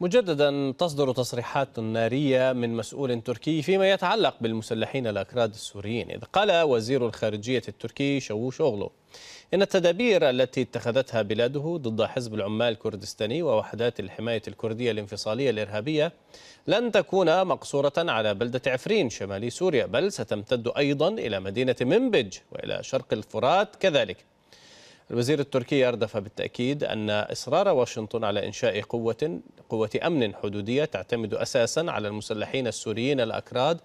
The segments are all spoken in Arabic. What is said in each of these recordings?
مجددا تصدر تصريحات نارية من مسؤول تركي فيما يتعلق بالمسلحين الأكراد السوريين إذ قال وزير الخارجية التركي شووش أوغلو إن التدابير التي اتخذتها بلاده ضد حزب العمال الكردستاني ووحدات الحماية الكردية الانفصالية الإرهابية لن تكون مقصورة على بلدة عفرين شمالي سوريا بل ستمتد أيضا إلى مدينة منبج وإلى شرق الفرات كذلك الوزير التركي أردف بالتأكيد أن إصرار واشنطن على إنشاء قوة قوة أمن حدودية تعتمد أساسا على المسلحين السوريين الأكراد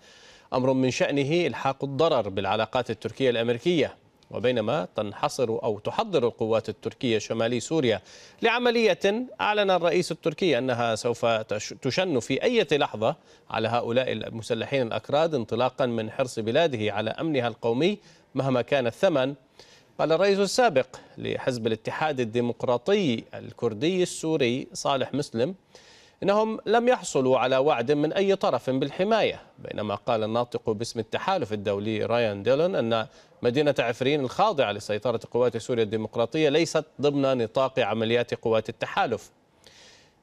أمر من شأنه إلحاق الضرر بالعلاقات التركية الأمريكية وبينما تنحصر أو تحضر القوات التركية شمالي سوريا لعملية أعلن الرئيس التركي أنها سوف تشن في أي لحظة على هؤلاء المسلحين الأكراد انطلاقا من حرص بلاده على أمنها القومي مهما كان الثمن قال الرئيس السابق لحزب الاتحاد الديمقراطي الكردي السوري صالح مسلم انهم لم يحصلوا على وعد من اي طرف بالحمايه بينما قال الناطق باسم التحالف الدولي رايان ديلون ان مدينه عفرين الخاضعه لسيطره قوات سوريا الديمقراطيه ليست ضمن نطاق عمليات قوات التحالف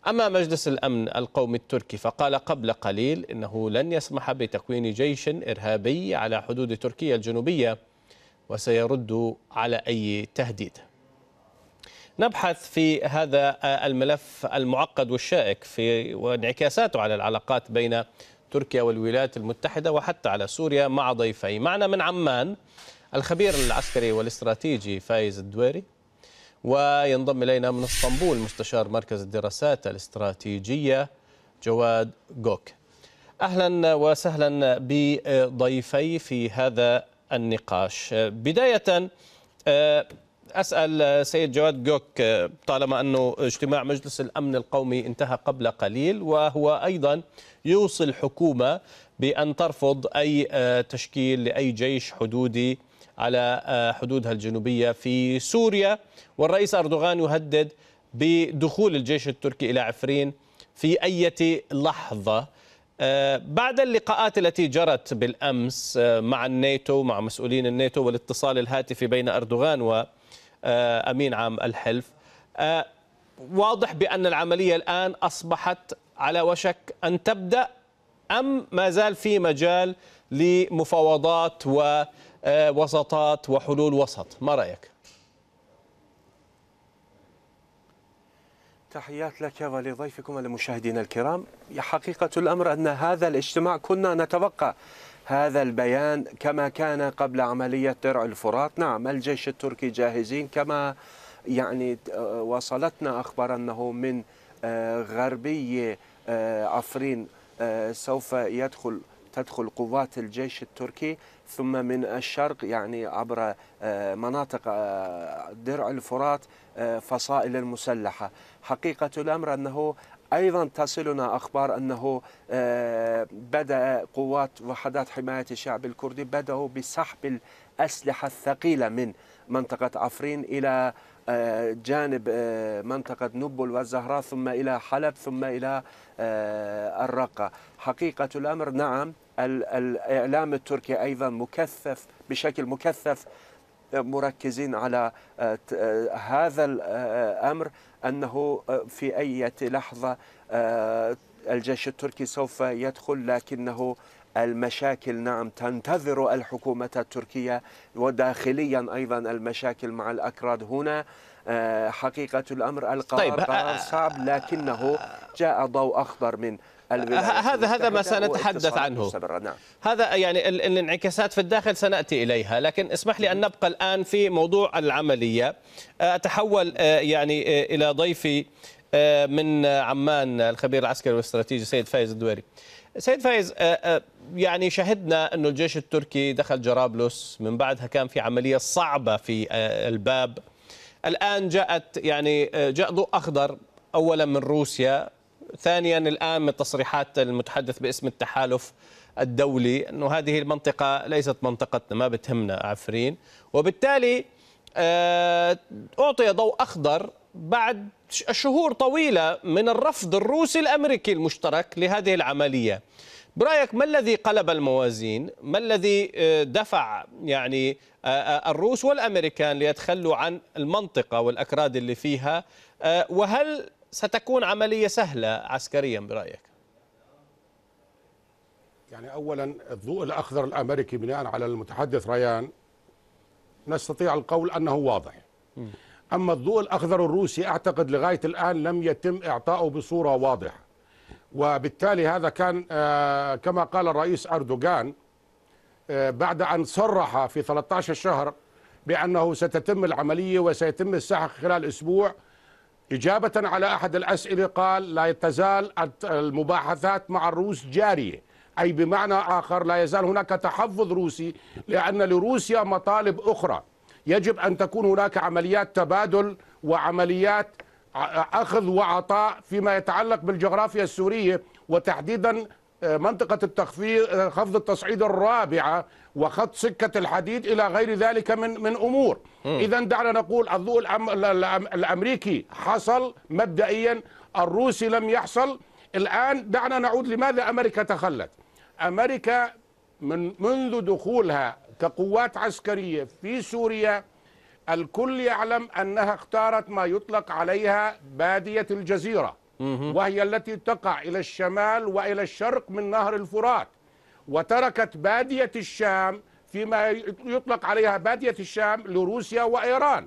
اما مجلس الامن القومي التركي فقال قبل قليل انه لن يسمح بتكوين جيش ارهابي على حدود تركيا الجنوبيه وسيرد على أي تهديد نبحث في هذا الملف المعقد والشائك في وانعكاساته على العلاقات بين تركيا والولايات المتحدة وحتى على سوريا مع ضيفي معنا من عمان الخبير العسكري والاستراتيجي فايز الدويري وينضم إلينا من اسطنبول مستشار مركز الدراسات الاستراتيجية جواد جوك أهلا وسهلا بضيفي في هذا النقاش آه، بداية آه، أسأل آه، سيد جواد جوك طالما أنه اجتماع مجلس الأمن القومي انتهى قبل قليل وهو أيضا يوصي الحكومة بأن ترفض أي تشكيل لأي جيش حدودي على حدودها الجنوبية في سوريا والرئيس أردوغان يهدد بدخول الجيش التركي إلى عفرين في أي لحظة آه، بعد اللقاءات التي جرت بالأمس آه، مع الناتو مع مسؤولين الناتو والاتصال الهاتفي بين أردوغان وأمين عام الحلف آه، واضح بأن العملية الآن أصبحت على وشك أن تبدأ أم ما زال في مجال لمفاوضات ووسطات وحلول وسط ما رأيك؟ تحيات لك ولضيفكم ولمشاهدينا الكرام حقيقة الأمر أن هذا الاجتماع كنا نتوقع هذا البيان كما كان قبل عملية درع الفرات نعم الجيش التركي جاهزين كما يعني آه، وصلتنا أخبار أنه من آه، غربي آه، عفرين سوف يدخل تدخل قوات الجيش التركي ثم من الشرق يعني عبر آه، مناطق آه، درع الفرات آه، فصائل المسلحة حقيقة الأمر أنه ايضا تصلنا اخبار انه بدا قوات وحدات حمايه الشعب الكردي بداوا بسحب الاسلحه الثقيله من منطقه عفرين الى جانب منطقة نبل والزهراء ثم إلى حلب ثم إلى الرقة حقيقة الأمر نعم الإعلام التركي أيضا مكثف بشكل مكثف مركزين على آه، آه، هذا الأمر آه، أنه في أي لحظة الجيش التركي سوف يدخل لكنه المشاكل نعم تنتظر الحكومة التركية وداخليا أيضا المشاكل مع الأكراد هنا حقيقة الأمر القرار طيب. صعب لكنه جاء ضوء أخضر من هذا هذا ما سنتحدث عنه نعم. هذا يعني الانعكاسات في الداخل سناتي اليها لكن اسمح لي ان نبقى الان في موضوع العمليه أه، اتحول أه، يعني أه، الى ضيفي من عمان الخبير العسكري والاستراتيجي سيد فايز الدويري سيد فايز يعني شهدنا أن الجيش التركي دخل جرابلس من بعدها كان في عملية صعبة في الباب الآن جاءت يعني جاء ضوء أخضر أولا من روسيا ثانيا الآن من تصريحات المتحدث باسم التحالف الدولي أنه هذه المنطقة ليست منطقتنا ما بتهمنا عفرين وبالتالي آه، أعطي ضوء أخضر بعد شهور طويلة من الرفض الروسي الأمريكي المشترك لهذه العملية برأيك ما الذي قلب الموازين ما الذي آه، دفع يعني آه، الروس والأمريكان ليتخلوا عن المنطقة والأكراد اللي فيها وهل ستكون عملية سهلة عسكريا برأيك يعني أولا الضوء الأخضر الأمريكي بناء على المتحدث ريان نستطيع القول أنه واضح أما الضوء الأخضر الروسي أعتقد لغاية الآن لم يتم إعطائه بصورة واضحة وبالتالي هذا كان آه، كما قال الرئيس أردوغان آه، بعد أن صرح في 13 شهر بأنه ستتم العملية وسيتم السحق خلال أسبوع إجابة على أحد الأسئلة قال لا تزال المباحثات مع الروس جارية أي بمعنى آخر لا يزال هناك تحفظ روسي لأن لروسيا مطالب أخرى يجب أن تكون هناك عمليات تبادل وعمليات أخذ وعطاء فيما يتعلق بالجغرافيا السورية وتحديدا آه، منطقة التخفيض آه، خفض التصعيد الرابعة وخط سكة الحديد إلى غير ذلك من من أمور إذا دعنا نقول الضوء الأم... الأمريكي حصل مبدئيا الروسي لم يحصل الآن دعنا نعود لماذا أمريكا تخلت أمريكا من منذ دخولها كقوات عسكرية في سوريا الكل يعلم أنها اختارت ما يطلق عليها بادية الجزيرة وهي التي تقع إلى الشمال وإلى الشرق من نهر الفرات وتركت بادية الشام فيما يطلق عليها بادية الشام لروسيا وإيران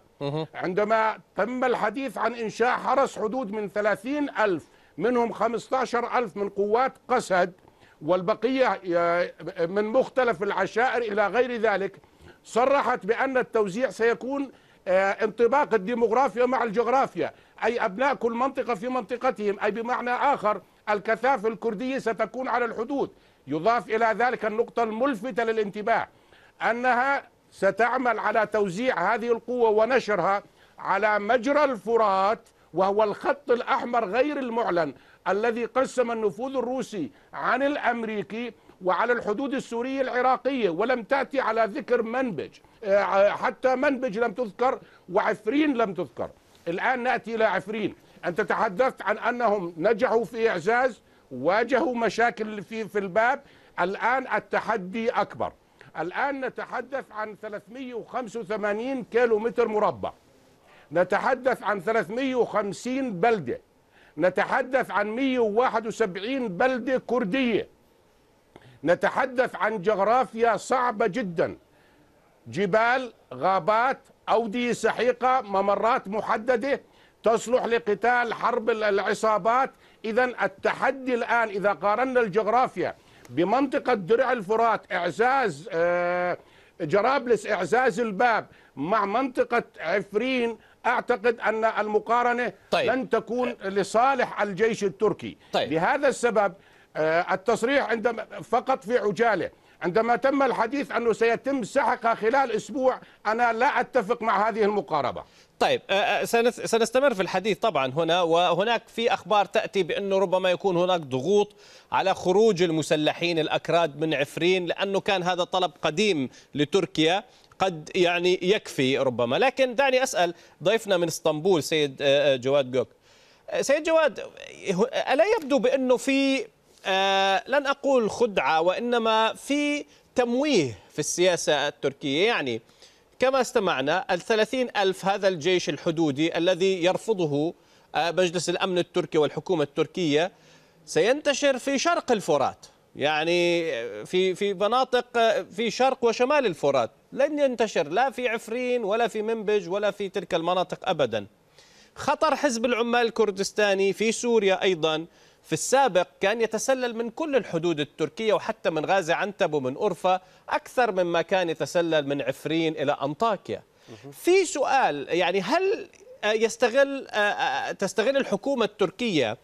عندما تم الحديث عن إنشاء حرس حدود من ثلاثين ألف منهم عشر ألف من قوات قسد والبقية آه، من مختلف العشائر إلى غير ذلك صرحت بأن التوزيع سيكون آه، انطباق الديموغرافيا مع الجغرافيا أي أبناء كل منطقة في منطقتهم أي بمعنى آخر الكثافة الكردية ستكون على الحدود يضاف إلى ذلك النقطة الملفتة للانتباه أنها ستعمل على توزيع هذه القوة ونشرها على مجرى الفرات وهو الخط الأحمر غير المعلن الذي قسم النفوذ الروسي عن الأمريكي وعلى الحدود السورية العراقية ولم تأتي على ذكر منبج آه، حتى منبج لم تذكر وعفرين لم تذكر الآن نأتي إلى عفرين أنت تحدثت عن أنهم نجحوا في إعزاز واجهوا مشاكل في, في الباب الآن التحدي أكبر الآن نتحدث عن 385 كيلو متر مربع نتحدث عن 350 بلدة نتحدث عن 171 بلدة كردية نتحدث عن جغرافيا صعبة جدا جبال غابات أودية سحيقة ممرات محددة تصلح لقتال حرب العصابات إذا التحدي الآن إذا قارنا الجغرافيا بمنطقة درع الفرات إعزاز آه، جرابلس إعزاز الباب مع منطقة عفرين أعتقد أن المقارنة طيب. لن تكون لصالح الجيش التركي طيب. لهذا السبب آه، التصريح عندما فقط في عجاله عندما تم الحديث أنه سيتم سحقها خلال أسبوع أنا لا أتفق مع هذه المقاربة طيب آه، آه، سنستمر في الحديث طبعا هنا وهناك في أخبار تأتي بأنه ربما يكون هناك ضغوط على خروج المسلحين الأكراد من عفرين لأنه كان هذا طلب قديم لتركيا قد يعني يكفي ربما لكن دعني أسأل ضيفنا من اسطنبول سيد جواد جوك سيد جواد ألا يبدو بأنه في آه، لن أقول خدعة وإنما في تمويه في السياسة التركية يعني كما استمعنا الثلاثين ألف هذا الجيش الحدودي الذي يرفضه آه، مجلس الأمن التركي والحكومة التركية سينتشر في شرق الفرات يعني في في مناطق آه، في شرق وشمال الفرات لن ينتشر لا في عفرين ولا في منبج ولا في تلك المناطق ابدا خطر حزب العمال الكردستاني في سوريا ايضا في السابق كان يتسلل من كل الحدود التركية وحتى من غازي عنتب ومن أرفا أكثر مما كان يتسلل من عفرين إلى أنطاكيا في سؤال يعني هل آه، يستغل آه، آه، تستغل الحكومة التركية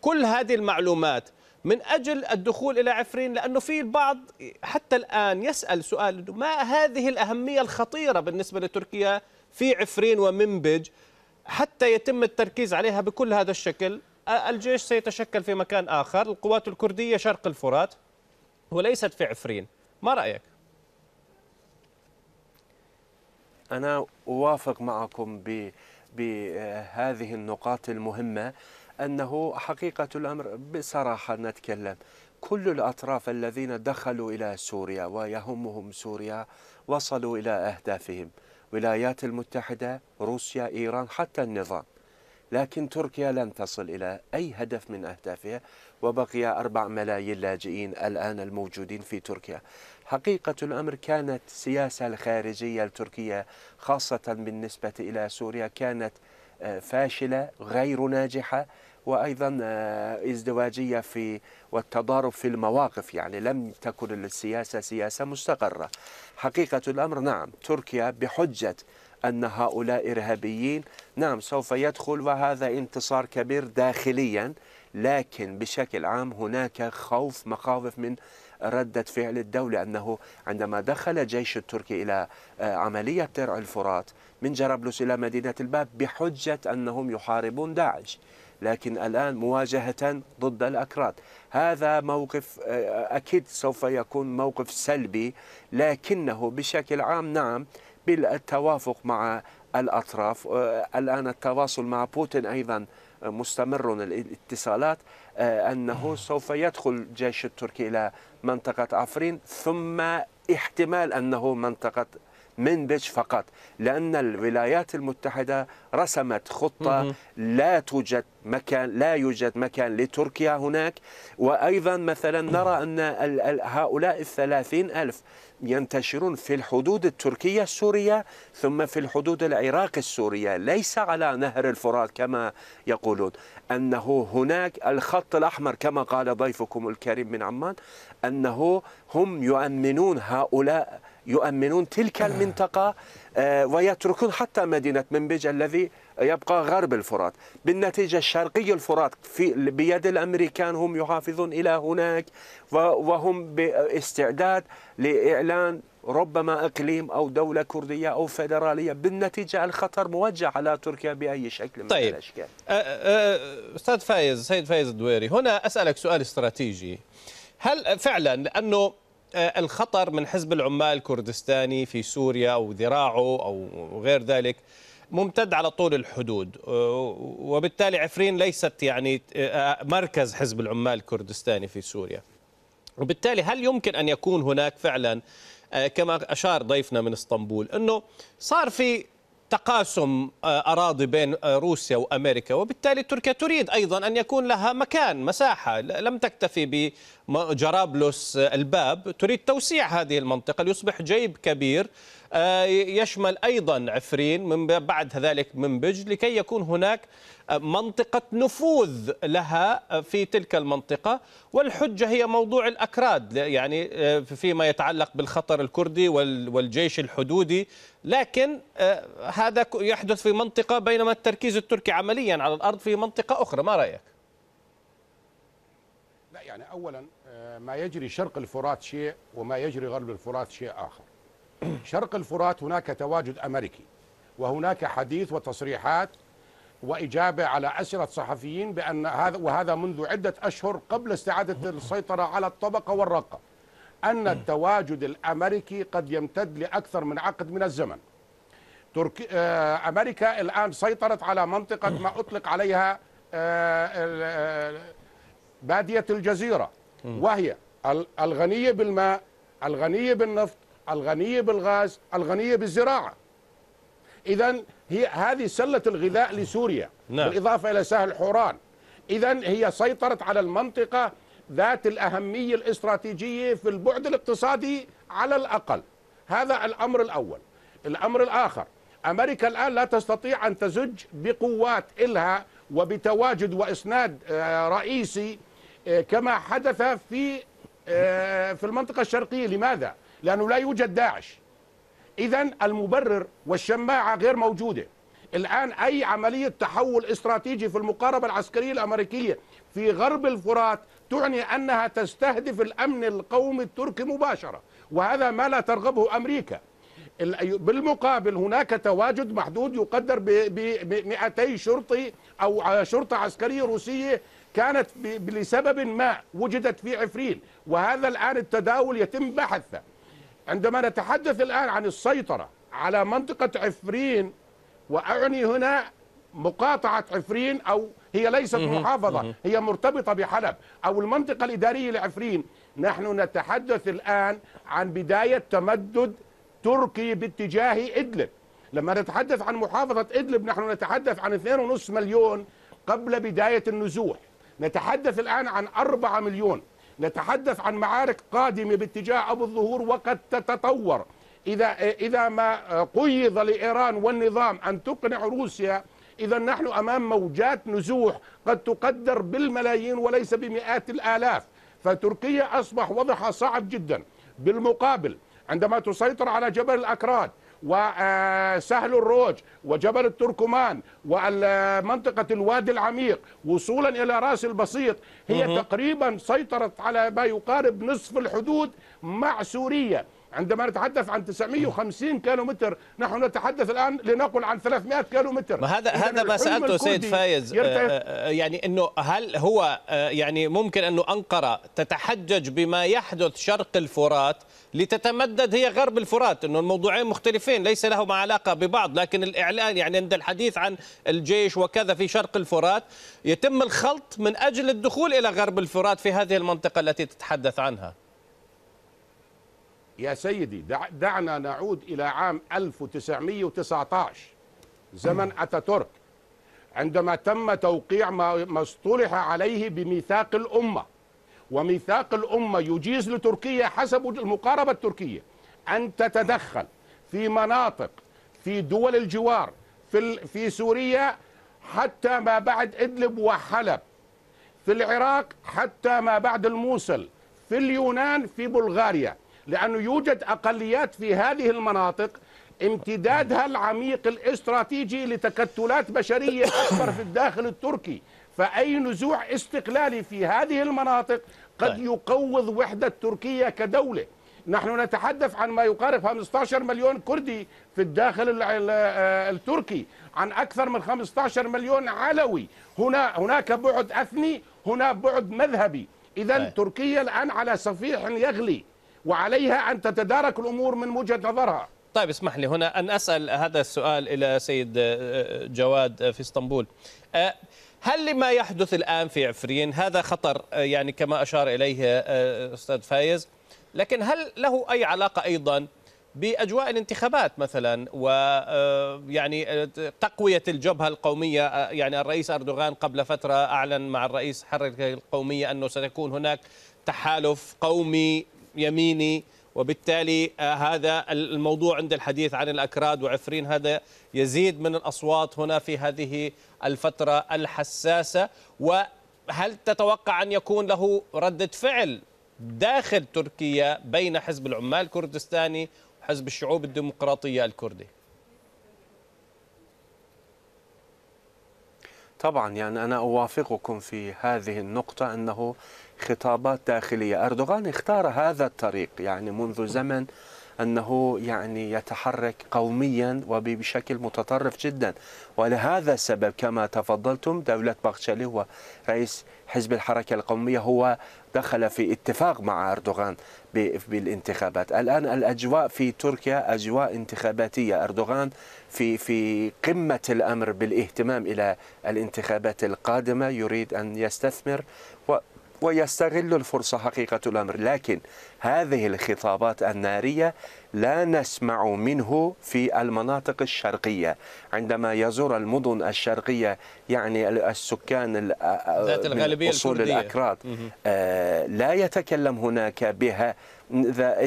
كل هذه المعلومات من أجل الدخول إلى عفرين لأنه في البعض حتى الآن يسأل سؤال ما هذه الأهمية الخطيرة بالنسبة لتركيا في عفرين ومنبج حتى يتم التركيز عليها بكل هذا الشكل الجيش سيتشكل في مكان آخر القوات الكردية شرق الفرات وليست في عفرين ما رأيك؟ أنا أوافق معكم بهذه النقاط المهمة أنه حقيقة الأمر بصراحة نتكلم كل الأطراف الذين دخلوا إلى سوريا ويهمهم سوريا وصلوا إلى أهدافهم ولايات المتحدة روسيا إيران حتى النظام لكن تركيا لن تصل إلى أي هدف من أهدافها وبقي أربع ملايين لاجئين الآن الموجودين في تركيا حقيقة الأمر كانت السياسة الخارجية التركية خاصة بالنسبة إلى سوريا كانت آه، فاشلة غير ناجحة وايضا آه، ازدواجيه في والتضارب في المواقف يعني لم تكن السياسه سياسه مستقره. حقيقه الامر نعم تركيا بحجه أن هؤلاء إرهابيين نعم سوف يدخل وهذا انتصار كبير داخليا لكن بشكل عام هناك خوف مخاوف من ردة فعل الدولة أنه عندما دخل جيش التركي إلى آه، عملية ترع الفرات من جرابلس إلى مدينة الباب بحجة أنهم يحاربون داعش لكن الآن مواجهة ضد الأكراد هذا موقف آه، أكيد سوف يكون موقف سلبي لكنه بشكل عام نعم بالتوافق مع الأطراف آه، الآن التواصل مع بوتين أيضا مستمر الاتصالات آه، أنه سوف يدخل جيش التركي إلى منطقة عفرين ثم احتمال أنه منطقة منبج فقط لأن الولايات المتحدة رسمت خطة لا توجد مكان لا يوجد مكان لتركيا هناك وأيضا مثلا نرى أن هؤلاء الثلاثين ألف ينتشرون في الحدود التركية السورية ثم في الحدود العراق السورية ليس على نهر الفرات كما يقولون أنه هناك الخط الأحمر كما قال ضيفكم الكريم من عمان أنه هم يؤمنون هؤلاء يؤمنون تلك آه. المنطقة آه، ويتركون حتى مدينة منبج الذي يبقى غرب الفرات بالنتيجة شرقي الفرات في بيد الأمريكان هم يحافظون إلى هناك وهم باستعداد لإعلان ربما إقليم أو دولة كردية أو فيدرالية بالنتيجة الخطر موجه على تركيا بأي شكل من طيب. الأشكال آه، أستاذ فايز سيد فايز الدويري هنا أسألك سؤال استراتيجي هل فعلا لأنه آه، الخطر من حزب العمال الكردستاني في سوريا وذراعه أو غير ذلك ممتد على طول الحدود آه، وبالتالي عفرين ليست يعني آه، مركز حزب العمال الكردستاني في سوريا وبالتالي هل يمكن أن يكون هناك فعلا كما أشار ضيفنا من اسطنبول أنه صار في تقاسم آه، أراضي بين آه، روسيا وأمريكا وبالتالي تركيا تريد أيضا أن يكون لها مكان مساحة لم تكتفي بجرابلس آه، الباب تريد توسيع هذه المنطقة ليصبح جيب كبير آه، يشمل أيضا عفرين من بعد ذلك منبج لكي يكون هناك آه، منطقة نفوذ لها آه، في تلك المنطقة والحجة هي موضوع الأكراد يعني فيما يتعلق بالخطر الكردي والجيش الحدودي لكن هذا يحدث في منطقة بينما التركيز التركي عمليا على الأرض في منطقة أخرى ما رأيك؟ لا يعني أولا ما يجري شرق الفرات شيء وما يجري غرب الفرات شيء آخر شرق الفرات هناك تواجد أمريكي وهناك حديث وتصريحات وإجابة على أسئلة صحفيين بأن هذا وهذا منذ عدة أشهر قبل استعادة السيطرة على الطبقة والرقة أن التواجد الأمريكي قد يمتد لأكثر من عقد من الزمن تركي آه، أمريكا الآن سيطرت على منطقة ما أطلق عليها آه، آه، بادية الجزيرة وهي الغنية بالماء الغنية بالنفط الغنية بالغاز الغنية بالزراعة إذا هي هذه سلة الغذاء لسوريا نعم. بالإضافة إلى ساحل حوران إذا هي سيطرت على المنطقة ذات الأهمية الاستراتيجية في البعد الاقتصادي على الأقل هذا الأمر الأول الأمر الآخر أمريكا الآن لا تستطيع أن تزج بقوات إلها وبتواجد وإسناد آه، رئيسي آه، كما حدث في آه، في المنطقة الشرقية لماذا؟ لانه لا يوجد داعش اذا المبرر والشماعه غير موجوده الان اي عمليه تحول استراتيجي في المقاربه العسكريه الامريكيه في غرب الفرات تعني انها تستهدف الامن القومي التركي مباشره وهذا ما لا ترغبه امريكا بالمقابل هناك تواجد محدود يقدر ب 200 شرطي او شرطه عسكريه روسيه كانت لسبب ما وجدت في عفرين وهذا الان التداول يتم بحثه عندما نتحدث الآن عن السيطرة على منطقة عفرين وأعني هنا مقاطعة عفرين أو هي ليست محافظة هي مرتبطة بحلب أو المنطقة الإدارية لعفرين نحن نتحدث الآن عن بداية تمدد تركي باتجاه إدلب لما نتحدث عن محافظة إدلب نحن نتحدث عن 2.5 مليون قبل بداية النزوح نتحدث الآن عن 4 مليون نتحدث عن معارك قادمة باتجاه أبو الظهور وقد تتطور إذا إذا ما قيض لإيران والنظام أن تقنع روسيا إذا نحن أمام موجات نزوح قد تقدر بالملايين وليس بمئات الآلاف فتركيا أصبح وضعها صعب جدا بالمقابل عندما تسيطر على جبل الأكراد وسهل الروج وجبل التركمان ومنطقة الوادي العميق وصولا إلى رأس البسيط هي تقريبا سيطرت على ما يقارب نصف الحدود مع سوريا عندما نتحدث عن 950 كيلو متر نحن نتحدث الان لنقل عن 300 كيلو متر ما هذا هذا ما سالته سيد فايز آه، آه، آه، يعني انه هل هو يعني ممكن انه انقره تتحجج بما يحدث شرق الفرات لتتمدد هي غرب الفرات انه الموضوعين مختلفين ليس لهما علاقه ببعض لكن الاعلان يعني عند الحديث عن الجيش وكذا في شرق الفرات يتم الخلط من اجل الدخول الى غرب الفرات في هذه المنطقه التي تتحدث عنها يا سيدي دعنا نعود إلى عام 1919 زمن أتاتورك عندما تم توقيع ما اصطلح عليه بميثاق الأمة وميثاق الأمة يجيز لتركيا حسب المقاربة التركية أن تتدخل في مناطق في دول الجوار في, في سوريا حتى ما بعد إدلب وحلب في العراق حتى ما بعد الموصل في اليونان في بلغاريا لأنه يوجد أقليات في هذه المناطق امتدادها العميق الاستراتيجي لتكتلات بشرية أكبر في الداخل التركي فأي نزوع استقلالي في هذه المناطق قد طيب. يقوض وحدة تركيا كدولة نحن نتحدث عن ما يقارب 15 مليون كردي في الداخل آه، التركي عن أكثر من 15 مليون علوي هنا هناك بعد أثني هنا بعد مذهبي إذا طيب. تركيا الآن على صفيح يغلي وعليها أن تتدارك الأمور من وجهة نظرها طيب اسمح لي هنا أن أسأل هذا السؤال إلى سيد آه، جواد في اسطنبول آه، هل لما يحدث الآن في عفرين هذا خطر آه، يعني كما أشار إليه أستاذ فايز لكن هل له أي علاقة أيضا باجواء الانتخابات مثلا و يعني تقويه الجبهه القوميه يعني الرئيس اردوغان قبل فتره اعلن مع الرئيس حركه القوميه انه ستكون هناك تحالف قومي يميني وبالتالي آه، هذا الموضوع عند الحديث عن الأكراد وعفرين هذا يزيد من الأصوات هنا في هذه الفترة الحساسة وهل تتوقع أن يكون له ردة فعل داخل تركيا بين حزب العمال الكردستاني وحزب الشعوب الديمقراطية الكردي طبعا يعني أنا أوافقكم في هذه النقطة أنه خطابات داخلية أردوغان اختار هذا الطريق يعني منذ زمن أنه يعني يتحرك قوميا وبشكل متطرف جدا ولهذا السبب كما تفضلتم دولة بخشلي هو رئيس حزب الحركة القومية هو دخل في اتفاق مع أردوغان بالانتخابات الآن الأجواء في تركيا أجواء انتخاباتية أردوغان في, في قمة الأمر بالاهتمام إلى الانتخابات القادمة يريد أن يستثمر و ويستغل الفرصة حقيقة الأمر لكن هذه الخطابات النارية لا نسمع منه في المناطق الشرقية عندما يزور المدن الشرقية يعني السكان ذات الغالبية أصول الكردية. الأكراد آه، لا يتكلم هناك بها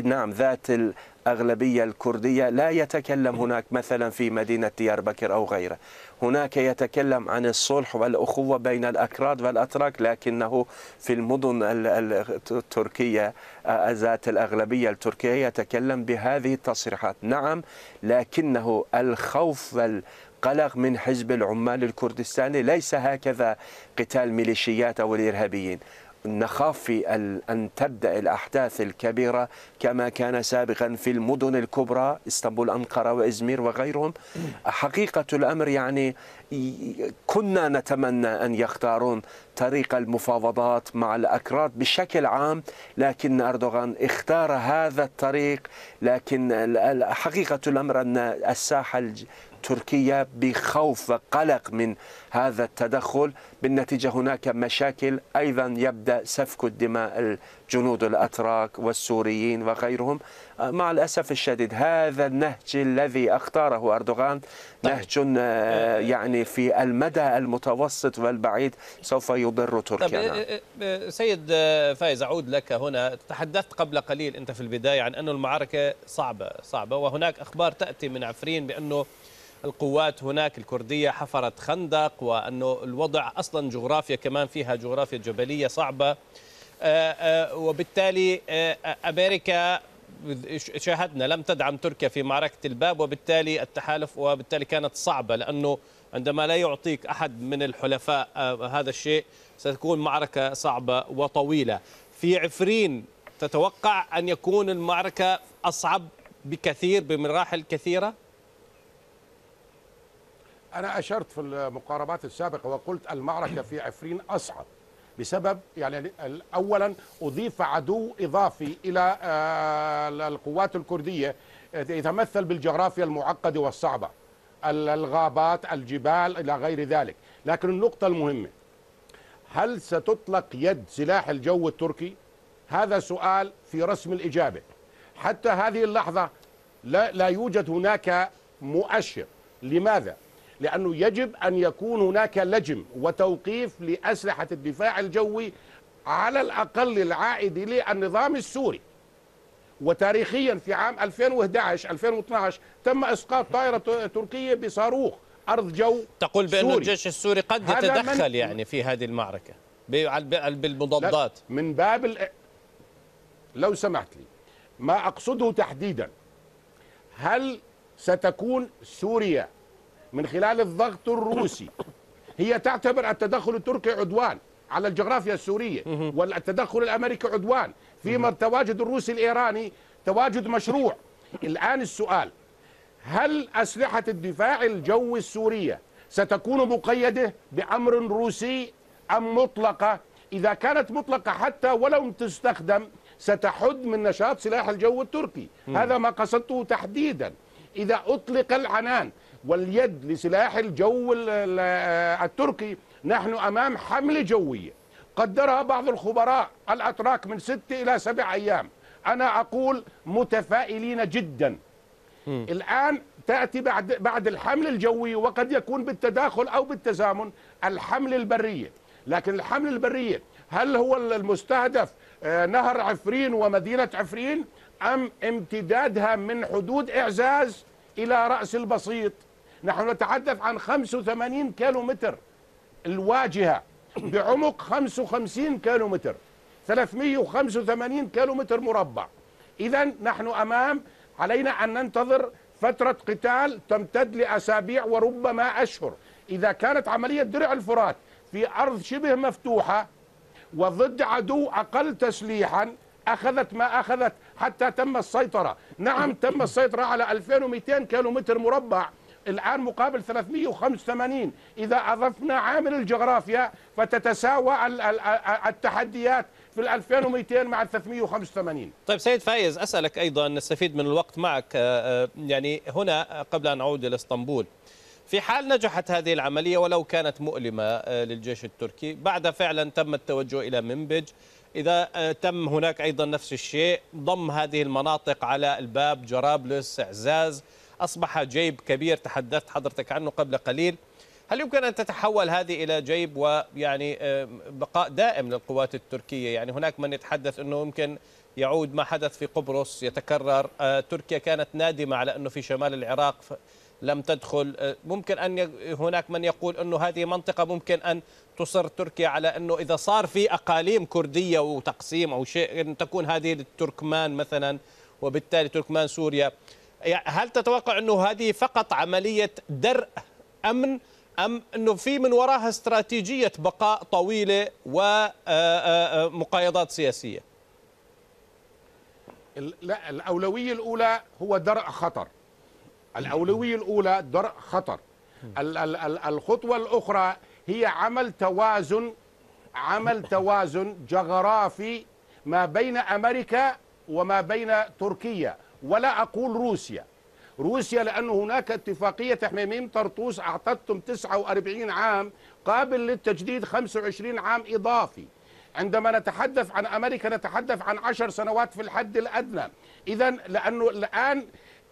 نعم ذات الأغلبية الكردية لا يتكلم هناك مثلا في مدينة ديار بكر أو غيره هناك يتكلم عن الصلح والأخوة بين الأكراد والأتراك لكنه في المدن التركية آه، ذات الأغلبية التركية يتكلم بهذه التصريحات نعم لكنه الخوف وال قلق من حزب العمال الكردستاني ليس هكذا قتال ميليشيات او الارهابيين نخاف في أن تبدأ الأحداث الكبيرة كما كان سابقا في المدن الكبرى اسطنبول أنقرة وإزمير وغيرهم حقيقة الأمر يعني كنا نتمنى أن يختارون طريق المفاوضات مع الأكراد بشكل عام لكن أردوغان اختار هذا الطريق لكن حقيقة الأمر أن الساحة التركية بخوف وقلق من هذا التدخل بالنتيجة هناك مشاكل أيضا يبدأ سفك الدماء الجنود الأتراك والسوريين وغيرهم آه، مع الأسف الشديد هذا النهج الذي اختاره أردوغان طيب. نهج آه، يعني في المدى المتوسط والبعيد سوف يضر تركيا طيب نعم. آه، سيد فايز أعود لك هنا تحدثت قبل قليل أنت في البداية عن أن المعركة صعبة صعبة وهناك أخبار تأتي من عفرين بأنه القوات هناك الكردية حفرت خندق وأنه الوضع أصلا جغرافيا كمان فيها جغرافيا جبلية صعبة آه، آه، وبالتالي آه، أمريكا شاهدنا لم تدعم تركيا في معركة الباب وبالتالي التحالف وبالتالي كانت صعبة لأنه عندما لا يعطيك أحد من الحلفاء هذا الشيء ستكون معركة صعبة وطويلة في عفرين تتوقع أن يكون المعركة أصعب بكثير بمراحل كثيرة؟ أنا أشرت في المقاربات السابقة وقلت المعركة في عفرين أصعب بسبب يعني أولا أضيف عدو إضافي إلى آه، القوات الكردية يتمثل بالجغرافيا المعقدة والصعبة الغابات الجبال إلى غير ذلك لكن النقطة المهمة هل ستطلق يد سلاح الجو التركي؟ هذا سؤال في رسم الإجابة حتى هذه اللحظة لا, لا يوجد هناك مؤشر لماذا؟ لأنه يجب أن يكون هناك لجم وتوقيف لأسلحة الدفاع الجوي على الأقل العائد للنظام السوري وتاريخيا في عام 2011 2012 تم اسقاط طائره تركيه بصاروخ ارض جو تقول بان سوري. الجيش السوري قد يتدخل يعني في هذه المعركه بالمضادات من باب لو سمحت لي ما اقصده تحديدا هل ستكون سوريا من خلال الضغط الروسي هي تعتبر التدخل التركي عدوان على الجغرافيا السورية والتدخل الأمريكي عدوان فيما التواجد الروسي الإيراني تواجد مشروع الآن السؤال هل أسلحة الدفاع الجوي السورية ستكون مقيدة بأمر روسي أم مطلقة إذا كانت مطلقة حتى ولو تستخدم ستحد من نشاط سلاح الجو التركي هذا ما قصدته تحديدا إذا أطلق العنان واليد لسلاح الجو التركي نحن أمام حملة جوية قدرها بعض الخبراء الأتراك من ست إلى سبع أيام أنا أقول متفائلين جدا م. الآن تأتي بعد, بعد الحمل الجوي وقد يكون بالتداخل أو بالتزامن الحمل البرية لكن الحمل البرية هل هو المستهدف آه، نهر عفرين ومدينة عفرين أم امتدادها من حدود إعزاز إلى رأس البسيط نحن نتحدث عن 85 كيلو متر الواجهة بعمق 55 كيلو متر 385 كيلو متر مربع إذا نحن أمام علينا أن ننتظر فترة قتال تمتد لأسابيع وربما أشهر إذا كانت عملية درع الفرات في أرض شبه مفتوحة وضد عدو أقل تسليحا أخذت ما أخذت حتى تم السيطرة نعم تم السيطرة على 2200 كيلومتر مربع الآن مقابل 385 إذا أضفنا عامل الجغرافيا فتتساوى التحديات في ال 2200 مع 385 طيب سيد فايز أسألك أيضا نستفيد من الوقت معك آه، آه، يعني هنا قبل أن أعود إلى اسطنبول في حال نجحت هذه العملية ولو كانت مؤلمة آه، للجيش التركي بعد فعلا تم التوجه إلى منبج إذا تم هناك أيضا نفس الشيء ضم هذه المناطق على الباب جرابلس إعزاز أصبح جيب كبير تحدثت حضرتك عنه قبل قليل هل يمكن أن تتحول هذه إلى جيب ويعني آه، بقاء دائم للقوات التركية يعني هناك من يتحدث أنه يمكن يعود ما حدث في قبرص يتكرر آه، تركيا كانت نادمة على أنه في شمال العراق لم تدخل آه، ممكن أن هناك من يقول أنه هذه منطقة ممكن أن تصر تركيا على أنه إذا صار في أقاليم كردية وتقسيم أو شيء أن تكون هذه للتركمان مثلا وبالتالي تركمان سوريا هل تتوقع أنه هذه فقط عملية درء أمن أم أنه في من وراها استراتيجية بقاء طويلة ومقايضات آه، آه، آه، سياسية لا الأولوية الأولى هو درء خطر الأولوية الأولى درء خطر الخطوة الأخرى هي عمل توازن عمل توازن جغرافي ما بين أمريكا وما بين تركيا ولا أقول روسيا روسيا لأن هناك اتفاقية حميميم طرطوس أعطتهم 49 عام قابل للتجديد 25 عام إضافي عندما نتحدث عن أمريكا نتحدث عن 10 سنوات في الحد الأدنى إذا لأنه الآن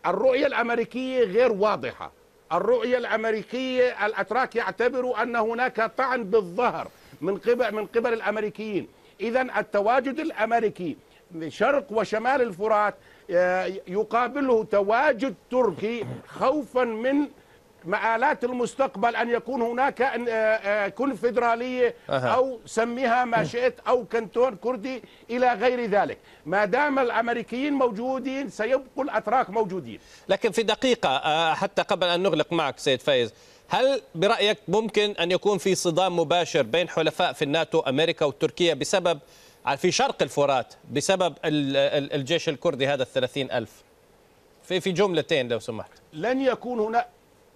الرؤية الأمريكية غير واضحة الرؤية الأمريكية الأتراك يعتبروا أن هناك طعن بالظهر من قبل من قبل الأمريكيين إذا التواجد الأمريكي شرق وشمال الفرات آه، يقابله تواجد تركي خوفا من مآلات المستقبل أن يكون هناك آه، آه، كونفدرالية أو سميها ما شئت أو كنتون كردي إلى غير ذلك ما دام الأمريكيين موجودين سيبقوا الأتراك موجودين لكن في دقيقة حتى قبل أن نغلق معك سيد فايز هل برأيك ممكن أن يكون في صدام مباشر بين حلفاء في الناتو أمريكا وتركيا بسبب في شرق الفرات بسبب الجيش الكردي هذا الثلاثين ألف في في جملتين لو سمحت لن يكون هنا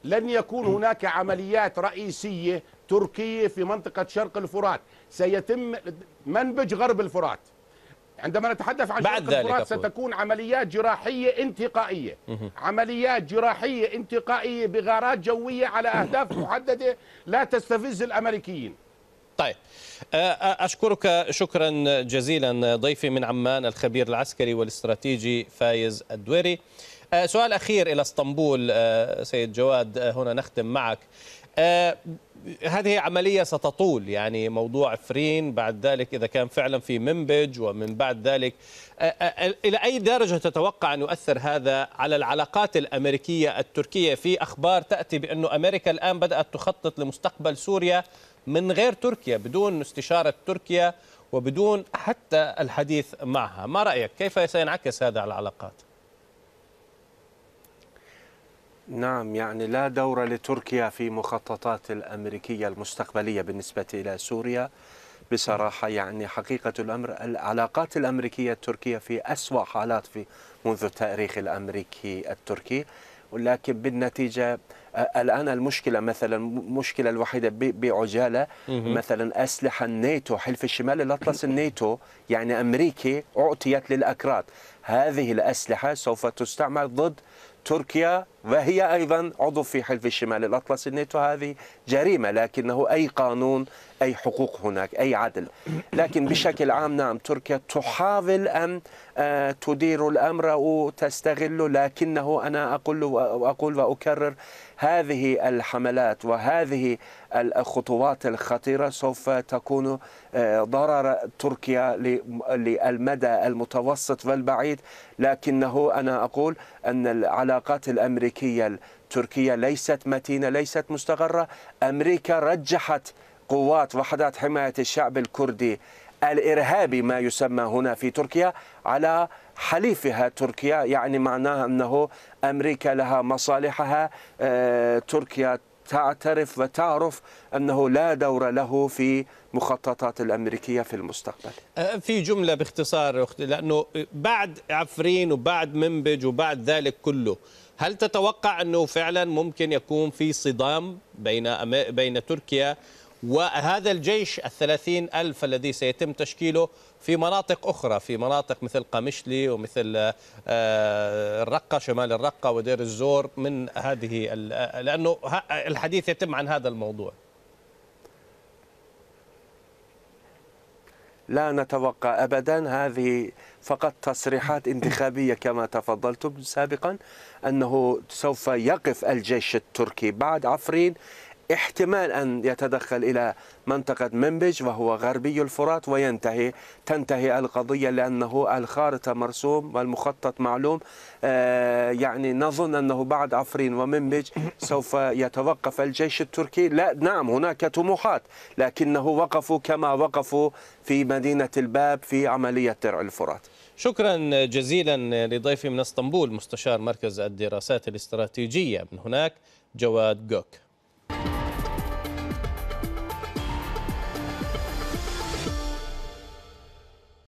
لن يكون هناك عمليات رئيسية تركية في منطقة شرق الفرات سيتم منبج غرب الفرات عندما نتحدث عن بعد شرق الفرات ستكون عمليات جراحية انتقائية عمليات جراحية انتقائية بغارات جوية على أهداف محددة لا تستفز الأمريكيين طيب أشكرك شكرا جزيلا ضيفي من عمان الخبير العسكري والاستراتيجي فايز الدويري سؤال أخير إلى اسطنبول سيد جواد هنا نختم معك هذه عملية ستطول يعني موضوع فرين بعد ذلك إذا كان فعلا في منبج ومن بعد ذلك إلى أي درجة تتوقع أن يؤثر هذا على العلاقات الأمريكية التركية في أخبار تأتي بأن أمريكا الآن بدأت تخطط لمستقبل سوريا من غير تركيا بدون استشارة تركيا وبدون حتى الحديث معها ما رأيك كيف سينعكس هذا على العلاقات نعم يعني لا دور لتركيا في مخططات الأمريكية المستقبلية بالنسبة إلى سوريا بصراحة يعني حقيقة الأمر العلاقات الأمريكية التركية في أسوأ حالات في منذ التاريخ الأمريكي التركي ولكن بالنتيجه آه، الان المشكله مثلا المشكله الوحيده بعجاله مثلا اسلحه الناتو حلف الشمال الاطلس الناتو يعني امريكي اعطيت للاكراد هذه الاسلحه سوف تستعمل ضد تركيا وهي أيضا عضو في حلف الشمال الأطلسي الناتو هذه جريمة لكنه أي قانون أي حقوق هناك أي عدل لكن بشكل عام نعم تركيا تحاول أن آه، تدير الأمر وتستغله لكنه أنا أقول وأقول وأكرر هذه الحملات وهذه الخطوات الخطيرة سوف تكون آه، ضرر تركيا للمدى المتوسط والبعيد لكنه أنا أقول أن العلاقات الأمريكية تركيا التركية ليست متينة ليست مستقرة أمريكا رجحت قوات وحدات حماية الشعب الكردي الإرهابي ما يسمى هنا في تركيا على حليفها تركيا يعني معناها أنه أمريكا لها مصالحها آه، تركيا تعترف وتعرف أنه لا دور له في مخططات الأمريكية في المستقبل آه، في جملة باختصار لأنه بعد عفرين وبعد منبج وبعد ذلك كله هل تتوقع انه فعلا ممكن يكون في صدام بين بين تركيا وهذا الجيش الثلاثين ألف الذي سيتم تشكيله في مناطق أخرى في مناطق مثل قمشلي ومثل آه، الرقة شمال الرقة ودير الزور من هذه لأنه الحديث يتم عن هذا الموضوع لا نتوقع أبدا هذه فقط تصريحات انتخابية كما تفضلتم سابقا أنه سوف يقف الجيش التركي بعد عفرين احتمال أن يتدخل إلى منطقة منبج وهو غربي الفرات وينتهي تنتهي القضية لأنه الخارطة مرسوم والمخطط معلوم آه، يعني نظن أنه بعد عفرين ومنبج سوف يتوقف الجيش التركي لا نعم هناك طموحات لكنه وقفوا كما وقفوا في مدينة الباب في عملية درع الفرات شكرا جزيلا لضيفي من اسطنبول مستشار مركز الدراسات الاستراتيجية من هناك جواد جوك